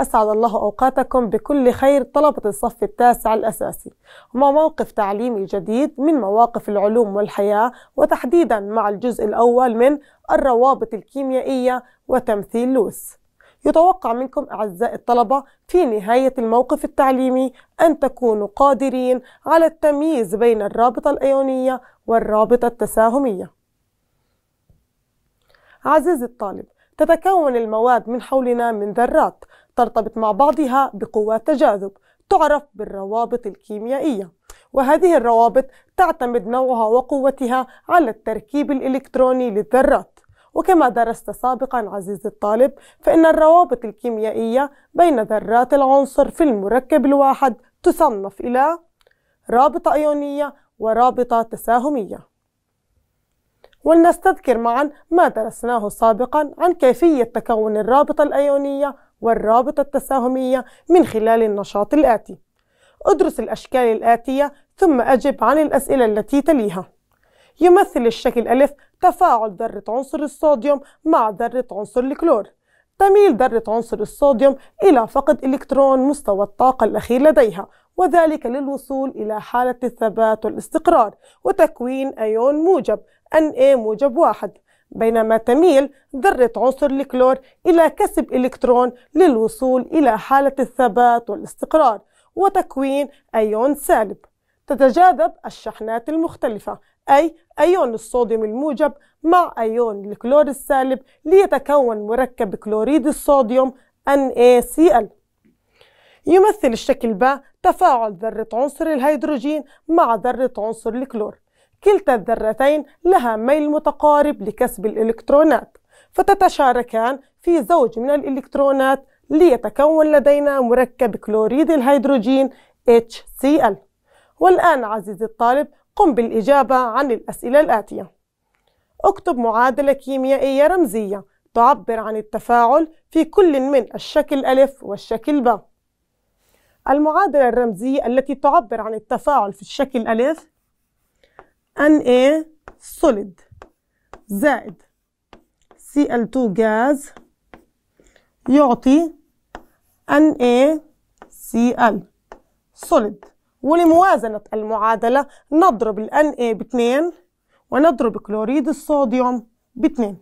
أسعد الله أوقاتكم بكل خير طلبة الصف التاسع الأساسي هما موقف تعليمي جديد من مواقف العلوم والحياة وتحديدا مع الجزء الأول من الروابط الكيميائية وتمثيل لويس يتوقع منكم أعزائي الطلبة في نهاية الموقف التعليمي أن تكونوا قادرين على التمييز بين الرابطة الأيونية والرابطة التساهمية عزيزي الطالب تتكون المواد من حولنا من ذرات ترتبط مع بعضها بقوات تجاذب تعرف بالروابط الكيميائية وهذه الروابط تعتمد نوعها وقوتها على التركيب الإلكتروني للذرات وكما درست سابقا عزيزي الطالب فإن الروابط الكيميائية بين ذرات العنصر في المركب الواحد تصنف إلى رابطة أيونية ورابطة تساهمية ولنستذكر معا ما درسناه سابقا عن كيفية تكون الرابطة الأيونية والرابطة التساهمية من خلال النشاط الآتي أدرس الأشكال الآتية ثم أجب عن الأسئلة التي تليها يمثل الشكل ألف تفاعل ذرة عنصر الصوديوم مع ذرة عنصر الكلور تميل ذرة عنصر الصوديوم إلى فقد إلكترون مستوى الطاقة الأخير لديها وذلك للوصول إلى حالة الثبات والاستقرار وتكوين أيون موجب Na موجب واحد بينما تميل ذرة عنصر الكلور إلى كسب إلكترون للوصول إلى حالة الثبات والاستقرار وتكوين أيون سالب تتجاذب الشحنات المختلفة أي أيون الصوديوم الموجب مع أيون الكلور السالب ليتكون مركب كلوريد الصوديوم NaCl يمثل الشكل ب تفاعل ذرة عنصر الهيدروجين مع ذرة عنصر الكلور كلتا الذرتين لها ميل متقارب لكسب الإلكترونات فتتشاركان في زوج من الإلكترونات ليتكون لدينا مركب كلوريد الهيدروجين HCl والآن عزيزي الطالب قم بالإجابة عن الأسئلة الآتية اكتب معادلة كيميائية رمزية تعبر عن التفاعل في كل من الشكل ألف والشكل ب المعادلة الرمزية التي تعبر عن التفاعل في الشكل ألف Na solid زائد Cl2 غاز يعطي NaCl solid ولموازنة المعادلة نضرب ال Na باتنين ونضرب كلوريد الصوديوم باتنين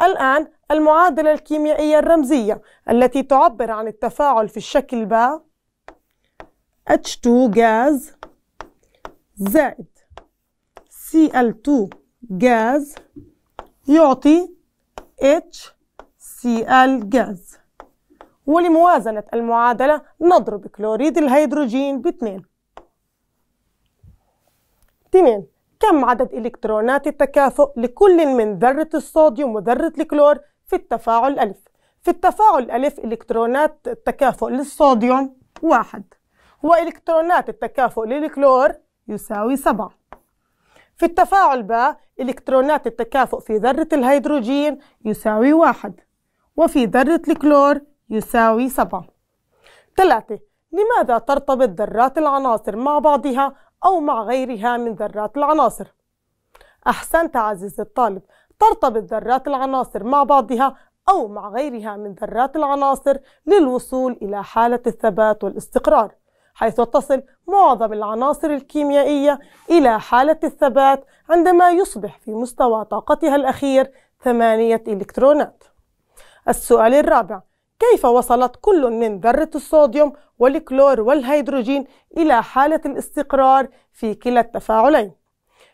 الآن المعادلة الكيميائية الرمزية التي تعبر عن التفاعل في الشكل ب H2 غاز زائد Cl2 جاز يعطي HCl جاز ولموازنة المعادلة نضرب كلوريد الهيدروجين باثنين تمام كم عدد إلكترونات التكافؤ لكل من ذرة الصوديوم وذرة الكلور في التفاعل ألف في التفاعل ألف إلكترونات التكافؤ للصوديوم واحد وإلكترونات التكافؤ للكلور يساوي سبعة في التفاعل بقى إلكترونات التكافؤ في ذرة الهيدروجين يساوي واحد وفي ذرة الكلور يساوي سبعة ثلاثة لماذا ترتبط ذرات العناصر مع بعضها أو مع غيرها من ذرات العناصر؟ أحسنت عزيزي الطالب ترتبط ذرات العناصر مع بعضها أو مع غيرها من ذرات العناصر للوصول إلى حالة الثبات والاستقرار حيث تصل معظم العناصر الكيميائية إلى حالة الثبات عندما يصبح في مستوى طاقتها الأخير ثمانية إلكترونات. السؤال الرابع: كيف وصلت كل من ذرة الصوديوم والكلور والهيدروجين إلى حالة الاستقرار في كلا التفاعلين؟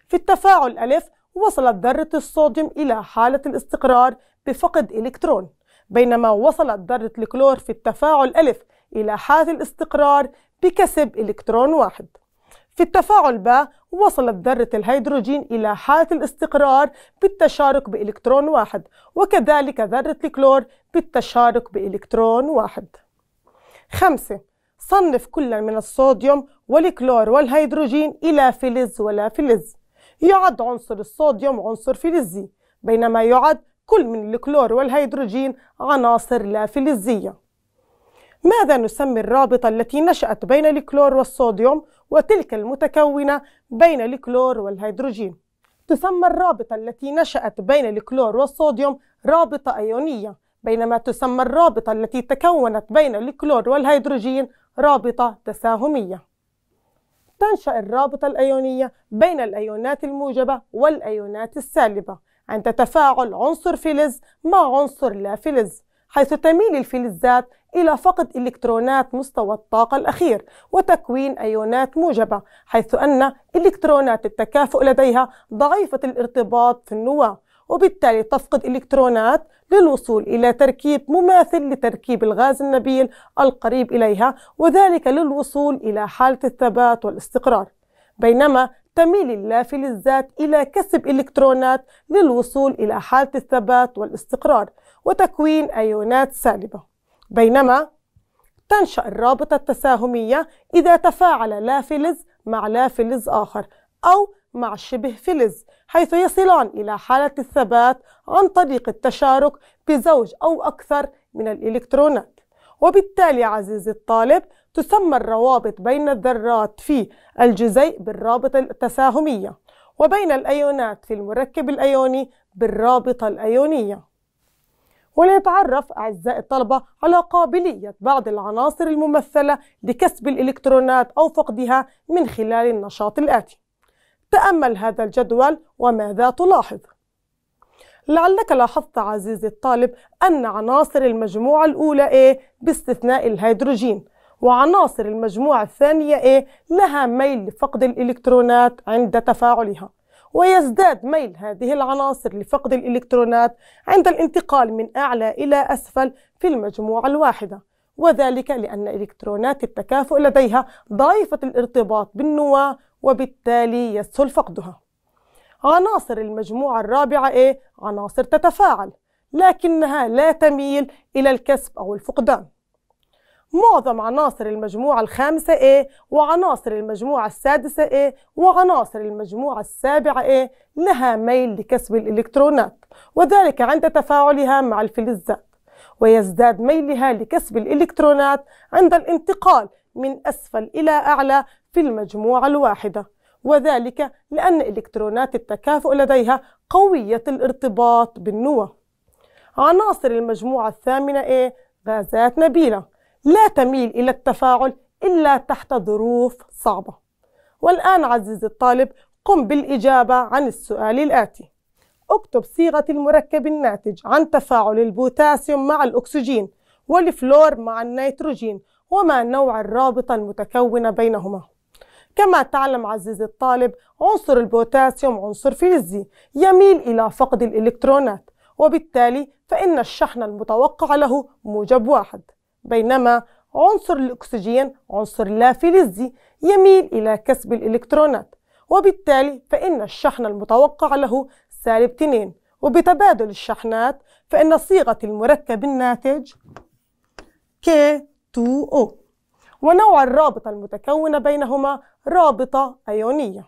في التفاعل ألف وصلت ذرة الصوديوم إلى حالة الاستقرار بفقد إلكترون بينما وصلت ذرة الكلور في التفاعل ألف إلى حالة الاستقرار بكسب إلكترون واحد في التفاعل ب وصلت ذرة الهيدروجين إلى حالة الاستقرار بالتشارك بإلكترون واحد وكذلك ذرة الكلور بالتشارك بإلكترون واحد خمسة صنف كل من الصوديوم والكلور والهيدروجين إلى فلز ولا فلز يعد عنصر الصوديوم عنصر فلزي بينما يعد كل من الكلور والهيدروجين عناصر لا فلزيه ماذا نسمي الرابطة التي نشأت بين الكلور والصوديوم وتلك المتكونة بين الكلور والهيدروجين؟ تسمى الرابطة التي نشأت بين الكلور والصوديوم رابطة أيونية بينما تسمى الرابطة التي تكونت بين الكلور والهيدروجين رابطة تساهمية تنشأ الرابطة الأيونية بين الأيونات الموجبة والأيونات السالبة عند تفاعل عنصر فلز مع عنصر لا فلز حيث تميل الفلزات إلى فقد إلكترونات مستوى الطاقة الأخير وتكوين أيونات موجبة حيث أن إلكترونات التكافؤ لديها ضعيفة الارتباط في النواة وبالتالي تفقد إلكترونات للوصول إلى تركيب مماثل لتركيب الغاز النبيل القريب إليها وذلك للوصول إلى حالة الثبات والاستقرار بينما تميل اللافل الذات إلى كسب إلكترونات للوصول إلى حالة الثبات والاستقرار وتكوين أيونات سالبة بينما تنشأ الرابطة التساهمية إذا تفاعل لا فلز مع لا فلز آخر أو مع شبه فلز حيث يصلان إلى حالة الثبات عن طريق التشارك بزوج أو أكثر من الإلكترونات وبالتالي عزيزي الطالب تسمى الروابط بين الذرات في الجزيء بالرابطة التساهمية وبين الأيونات في المركب الأيوني بالرابطة الأيونية وليتعرف أعزائي الطلبة على قابلية بعض العناصر الممثلة لكسب الإلكترونات أو فقدها من خلال النشاط الآتي تأمل هذا الجدول وماذا تلاحظ؟ لعلك لاحظت عزيزي الطالب أن عناصر المجموعة الأولى A باستثناء الهيدروجين وعناصر المجموعة الثانية A لها ميل لفقد الإلكترونات عند تفاعلها ويزداد ميل هذه العناصر لفقد الإلكترونات عند الانتقال من أعلى إلى أسفل في المجموعة الواحدة وذلك لأن إلكترونات التكافؤ لديها ضعيفة الارتباط بالنواة وبالتالي يسهل فقدها عناصر المجموعة الرابعة A عناصر تتفاعل لكنها لا تميل إلى الكسب أو الفقدان معظم عناصر المجموعة الخامسة A وعناصر المجموعة السادسة A وعناصر المجموعة السابعة A لها ميل لكسب الإلكترونات وذلك عند تفاعلها مع الفلزات ويزداد ميلها لكسب الإلكترونات عند الانتقال من أسفل إلى أعلى في المجموعة الواحدة وذلك لأن إلكترونات التكافؤ لديها قوية الارتباط بالنواة عناصر المجموعة الثامنة A غازات نبيلة لا تميل إلى التفاعل إلا تحت ظروف صعبة والآن عزيزي الطالب قم بالإجابة عن السؤال الآتي اكتب صيغة المركب الناتج عن تفاعل البوتاسيوم مع الأكسجين والفلور مع النيتروجين وما نوع الرابطة المتكونة بينهما كما تعلم عزيزي الطالب عنصر البوتاسيوم عنصر فلزي يميل إلى فقد الإلكترونات وبالتالي فإن الشحن المتوقع له موجب واحد بينما عنصر الأكسجين عنصر لا فلزي يميل إلى كسب الإلكترونات وبالتالي فإن الشحن المتوقع له سالب 2 وبتبادل الشحنات فإن صيغة المركب الناتج K2O ونوع الرابطة المتكونة بينهما رابطة أيونية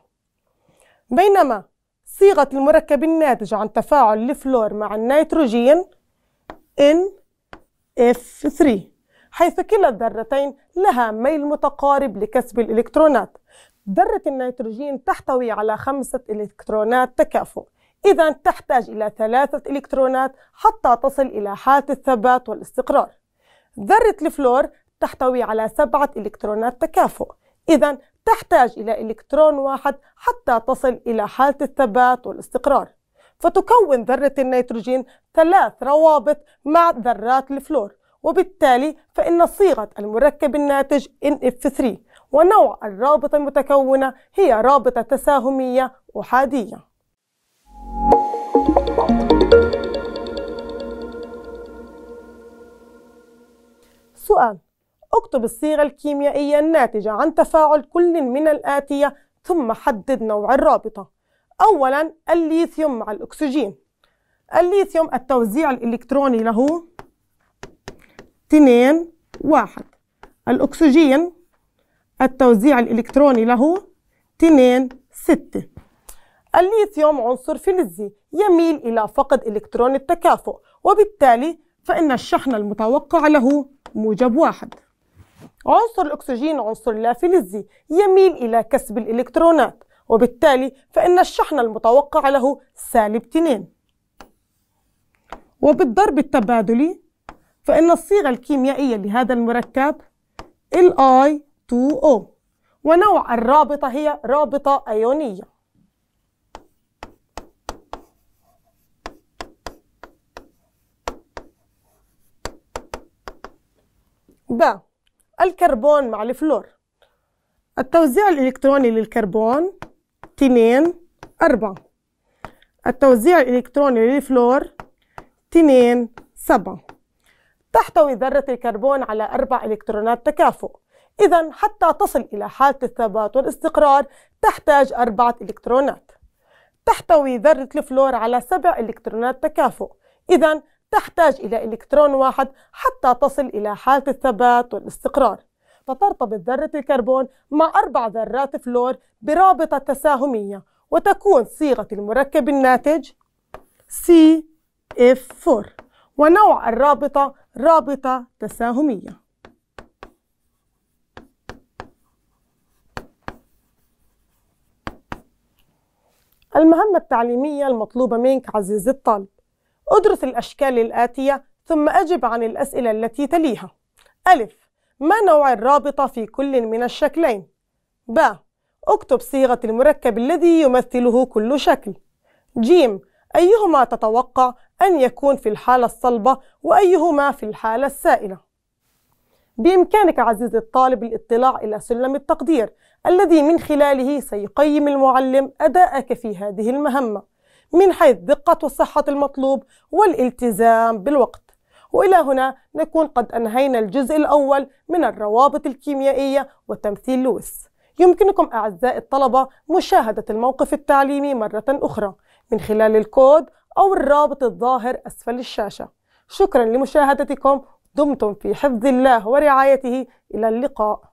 بينما صيغة المركب الناتج عن تفاعل الفلور مع النيتروجين NF3 حيث كلا الذرتين لها ميل متقارب لكسب الإلكترونات ذرة النيتروجين تحتوي على خمسة إلكترونات تكافؤ إذا تحتاج إلى ثلاثة إلكترونات حتى تصل إلى حالة الثبات والاستقرار ذرة الفلور تحتوي على سبعة إلكترونات تكافؤ إذا تحتاج إلى إلكترون واحد حتى تصل إلى حالة الثبات والاستقرار فتكون ذرة النيتروجين ثلاث روابط مع ذرات الفلور وبالتالي فإن صيغة المركب الناتج NF3 ونوع الرابطة المتكونة هي رابطة تساهمية أحادية سؤال اكتب الصيغة الكيميائية الناتجة عن تفاعل كل من الآتية ثم حدد نوع الرابطة أولا الليثيوم مع الأكسجين الليثيوم التوزيع الإلكتروني له 2 1 الأكسجين التوزيع الإلكتروني له 2 6 الليثيوم عنصر فلزي يميل إلى فقد إلكترون التكافؤ وبالتالي فإن الشحن المتوقع له موجب واحد عنصر الأكسجين عنصر لا فلزي يميل إلى كسب الإلكترونات وبالتالي فإن الشحن المتوقع له سالب 2 وبالضرب التبادلي فإن الصيغة الكيميائية لهذا المركب Li2O ونوع الرابطة هي رابطة أيونية ب الكربون مع الفلور التوزيع الإلكتروني للكربون 2 4 التوزيع الإلكتروني للفلور 2 7 تحتوي ذرة الكربون على أربع إلكترونات تكافؤ إذا حتى تصل إلى حالة الثبات والاستقرار تحتاج أربعة إلكترونات تحتوي ذرة الفلور على سبع إلكترونات تكافؤ إذا تحتاج إلى إلكترون واحد حتى تصل إلى حالة الثبات والاستقرار فترتبط ذرة الكربون مع أربع ذرات فلور برابطة تساهمية وتكون صيغة المركب الناتج CF4 ونوع الرابطة رابطة تساهمية المهمة التعليمية المطلوبة منك عزيزي الطالب ادرس الأشكال الآتية ثم أجب عن الأسئلة التي تليها ألف ما نوع الرابطة في كل من الشكلين؟ ب اكتب صيغة المركب الذي يمثله كل شكل ج أيهما تتوقع أن يكون في الحالة الصلبة وأيهما في الحالة السائلة؟ بإمكانك عزيزي الطالب الاطلاع إلى سلم التقدير الذي من خلاله سيقيم المعلم أداءك في هذه المهمة من حيث دقة وصحة المطلوب والالتزام بالوقت وإلى هنا نكون قد أنهينا الجزء الأول من الروابط الكيميائية وتمثيل لويس يمكنكم أعزائي الطلبة مشاهدة الموقف التعليمي مرة أخرى من خلال الكود أو الرابط الظاهر أسفل الشاشة شكرا لمشاهدتكم دمتم في حفظ الله ورعايته إلى اللقاء